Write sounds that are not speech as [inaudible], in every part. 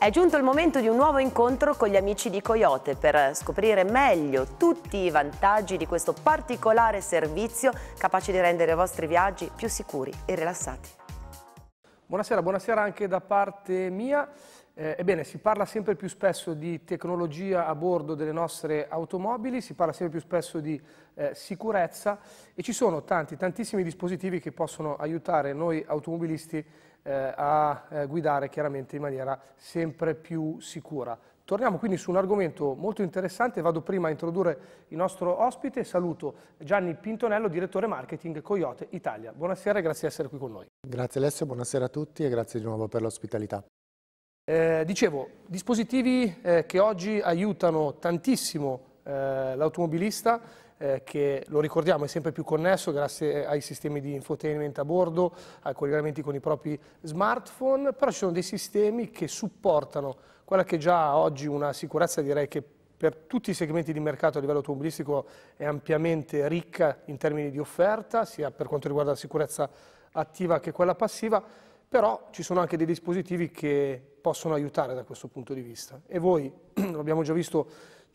È giunto il momento di un nuovo incontro con gli amici di Coyote per scoprire meglio tutti i vantaggi di questo particolare servizio capace di rendere i vostri viaggi più sicuri e rilassati. Buonasera, buonasera anche da parte mia. Eh, ebbene, si parla sempre più spesso di tecnologia a bordo delle nostre automobili, si parla sempre più spesso di eh, sicurezza e ci sono tanti, tantissimi dispositivi che possono aiutare noi automobilisti eh, a eh, guidare chiaramente in maniera sempre più sicura. Torniamo quindi su un argomento molto interessante, vado prima a introdurre il nostro ospite, saluto Gianni Pintonello, direttore marketing Coyote Italia. Buonasera e grazie di essere qui con noi. Grazie Alessio, buonasera a tutti e grazie di nuovo per l'ospitalità. Eh, dicevo, dispositivi eh, che oggi aiutano tantissimo eh, l'automobilista eh, che lo ricordiamo è sempre più connesso grazie ai sistemi di infotainment a bordo, ai collegamenti con i propri smartphone, però ci sono dei sistemi che supportano quella che già oggi una sicurezza direi che per tutti i segmenti di mercato a livello automobilistico è ampiamente ricca in termini di offerta, sia per quanto riguarda la sicurezza attiva che quella passiva, però ci sono anche dei dispositivi che possono aiutare da questo punto di vista. E voi, [clears throat] l'abbiamo già visto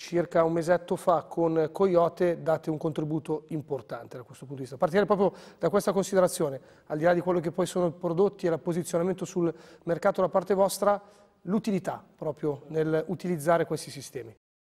circa un mesetto fa con Coyote date un contributo importante da questo punto di vista. Partire proprio da questa considerazione, al di là di quello che poi sono i prodotti e il posizionamento sul mercato da parte vostra, l'utilità proprio nell'utilizzare questi sistemi.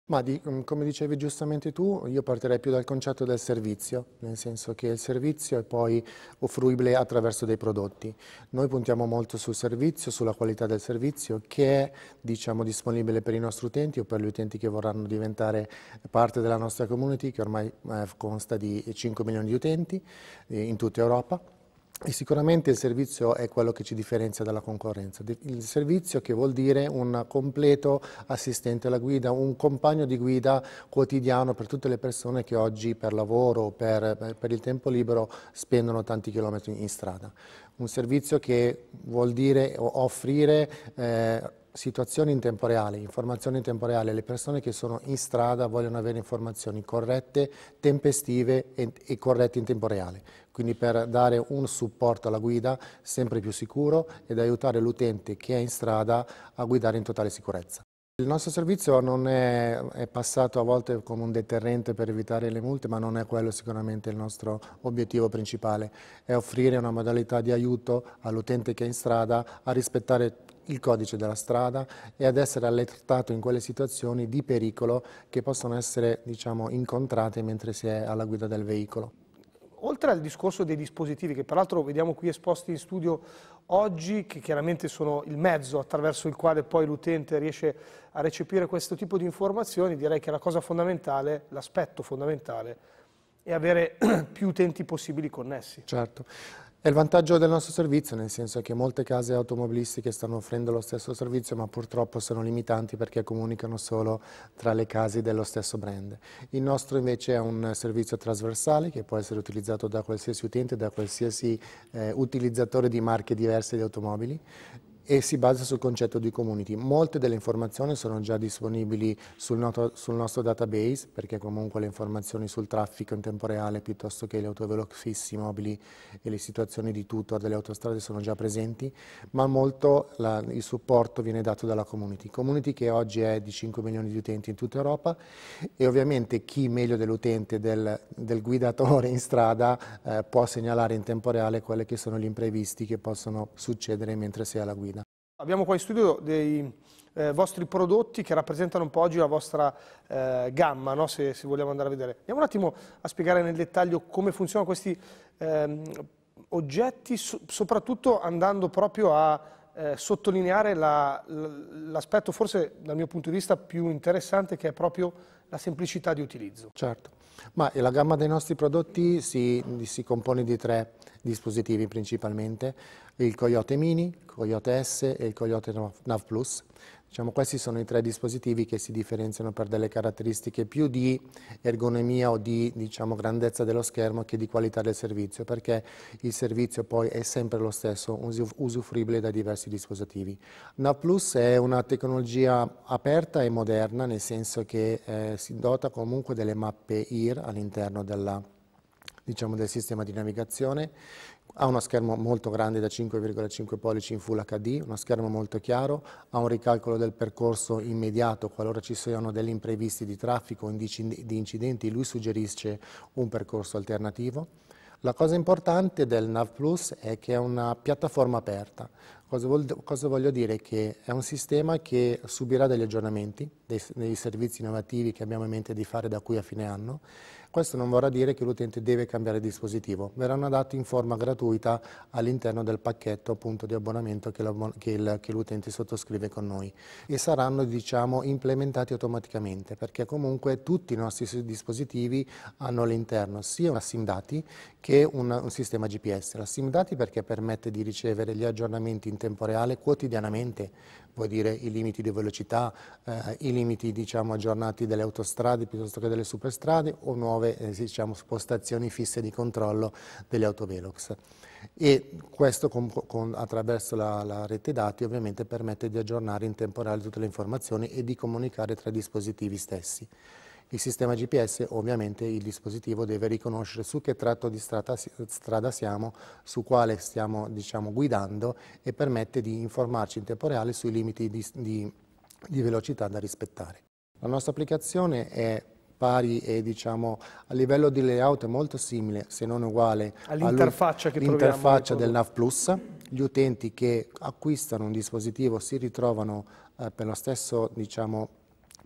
Ma di, mm, come dicevi giustamente tu, io partirei più dal concetto del servizio, nel senso che il servizio è poi offruibile attraverso dei prodotti. Noi puntiamo molto sul servizio, sulla qualità del servizio che è diciamo, disponibile per i nostri utenti o per gli utenti che vorranno diventare parte della nostra community che ormai eh, consta di 5 milioni di utenti eh, in tutta Europa e sicuramente il servizio è quello che ci differenzia dalla concorrenza. Il servizio che vuol dire un completo assistente alla guida, un compagno di guida quotidiano per tutte le persone che oggi per lavoro, per, per il tempo libero spendono tanti chilometri in strada. Un servizio che vuol dire offrire eh, situazioni in tempo reale, informazioni in tempo reale, le persone che sono in strada vogliono avere informazioni corrette, tempestive e, e corrette in tempo reale quindi per dare un supporto alla guida sempre più sicuro ed aiutare l'utente che è in strada a guidare in totale sicurezza. Il nostro servizio non è, è, passato a volte come un deterrente per evitare le multe, ma non è quello sicuramente il nostro obiettivo principale, è offrire una modalità di aiuto all'utente che è in strada a rispettare il codice della strada e ad essere allertato in quelle situazioni di pericolo che possono essere diciamo, incontrate mentre si è alla guida del veicolo oltre al discorso dei dispositivi, che peraltro vediamo qui esposti in studio oggi, che chiaramente sono il mezzo attraverso il quale poi l'utente riesce a recepire questo tipo di informazioni, direi che la cosa fondamentale, l'aspetto fondamentale, è avere [clears throat] più utenti possibili connessi. Certo. È il vantaggio del nostro servizio, nel senso che molte case automobilistiche stanno offrendo lo stesso servizio, ma purtroppo sono limitanti perché comunicano solo tra le case dello stesso brand. Il nostro invece è un servizio trasversale che può essere utilizzato da qualsiasi utente, da qualsiasi eh, utilizzatore di marche diverse di automobili e si basa sul concetto di community. Molte delle informazioni sono già disponibili sul, noto, sul nostro database, perché comunque le informazioni sul traffico in tempo reale piuttosto che le autovelox fissi mobili e le situazioni di tutor delle autostrade sono già presenti, ma molto la, il supporto viene dato dalla community. Community che oggi è di 5 milioni di utenti in tutta Europa e ovviamente chi meglio dell'utente, del, del, guidatore in strada, eh, può segnalare in tempo reale quelli che sono gli imprevisti che possono succedere mentre si è alla guida. Abbiamo qua in studio dei eh, vostri prodotti che rappresentano un po' oggi la vostra eh, gamma, no? se, se, vogliamo andare a vedere. Andiamo un attimo a spiegare nel dettaglio come funzionano questi ehm, oggetti, so soprattutto andando proprio a eh, sottolineare l'aspetto forse dal mio punto di vista più interessante che è proprio la semplicità di utilizzo. Certo, ma la gamma dei nostri prodotti si, si compone di tre dispositivi principalmente, il Coyote Mini, il Coyote S e il Coyote Nav Plus. Diciamo, questi sono i tre dispositivi che si differenziano per delle caratteristiche più di ergonomia o di diciamo, grandezza dello schermo che di qualità del servizio, perché il servizio poi è sempre lo stesso, usufruibile da diversi dispositivi. NAV è una tecnologia aperta e moderna, nel senso che eh, si dota comunque delle mappe IR all'interno della diciamo, del sistema di navigazione, ha uno schermo molto grande da 5,5 pollici in Full HD, uno schermo molto chiaro, ha un ricalcolo del percorso immediato qualora ci siano degli imprevisti di traffico o di incidenti, lui suggerisce un percorso alternativo. La cosa importante del Nav Plus è che è una piattaforma aperta, Cosa, vuol, cosa, voglio dire? Che è un sistema che subirà degli aggiornamenti, dei, dei, servizi innovativi che abbiamo in mente di fare da qui a fine anno. Questo non vorrà dire che l'utente deve cambiare dispositivo, verranno dati in forma gratuita all'interno del pacchetto appunto, di abbonamento che l'utente sottoscrive con noi e saranno diciamo, implementati automaticamente perché comunque tutti i nostri dispositivi hanno all'interno sia una SIM dati che un, un sistema GPS. La SIM dati perché permette di ricevere gli aggiornamenti in tempo reale quotidianamente, vuol dire i limiti di velocità, eh, i limiti diciamo, aggiornati delle autostrade piuttosto che delle superstrade o nuove eh, diciamo, spostazioni fisse di controllo degli autovelox. E questo con, con, attraverso la, la, rete dati ovviamente permette di aggiornare in tempo reale tutte le informazioni e di comunicare tra i dispositivi stessi. Il sistema GPS ovviamente il dispositivo deve riconoscere su che tratto di strada, strada siamo, su quale stiamo diciamo, guidando e permette di informarci in tempo reale sui limiti di, di, di velocità da rispettare. La nostra applicazione è pari e diciamo a livello di layout è molto simile se non uguale all'interfaccia all del NAV Plus gli utenti che acquistano un dispositivo si ritrovano eh, per lo stesso diciamo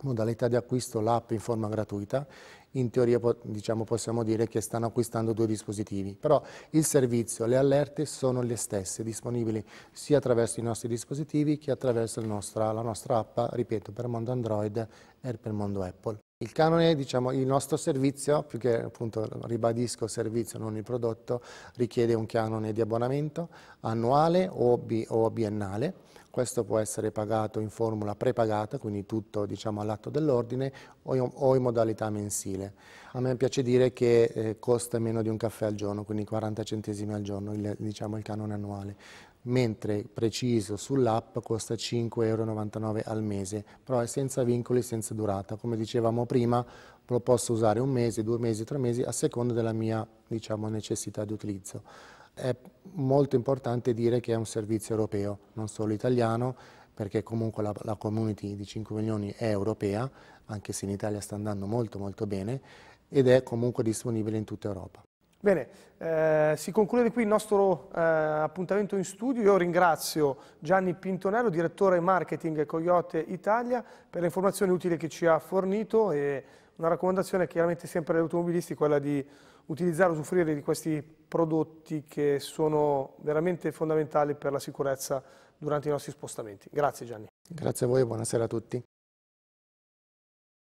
modalità di acquisto l'app in forma gratuita, in teoria diciamo, possiamo dire che stanno acquistando due dispositivi, però il servizio, le allerte sono le stesse, disponibili sia attraverso i nostri dispositivi che attraverso nostra, la nostra app, ripeto, per mondo Android e per mondo Apple. Il canone, diciamo, il nostro servizio, più che appunto ribadisco servizio, non il prodotto, richiede un canone di abbonamento annuale o, bi o biennale questo può essere pagato in formula prepagata, quindi tutto diciamo, all'atto dell'ordine, o in, modalità mensile. A me piace dire che eh, costa meno di un caffè al giorno, quindi 40 centesimi al giorno, il, diciamo, il canone annuale mentre preciso sull'app costa 5,99 euro al mese, però è senza vincoli, senza durata. Come dicevamo prima, lo posso usare un mese, due mesi, tre mesi, a seconda della mia diciamo, necessità di utilizzo è molto importante dire che è un servizio europeo, non solo italiano, perché comunque la, la community di 5 milioni è europea, anche se in Italia sta andando molto molto bene, ed è comunque disponibile in tutta Europa. Bene, eh, si conclude qui il nostro eh, appuntamento in studio. Io ringrazio Gianni Pintonello, direttore marketing Coyote Italia, per le informazioni utili che ci ha fornito una raccomandazione chiaramente sempre agli automobilisti quella di utilizzare, usufruire di questi prodotti che sono veramente fondamentali per la sicurezza durante i nostri spostamenti. Grazie Gianni. Grazie a voi e buonasera a tutti.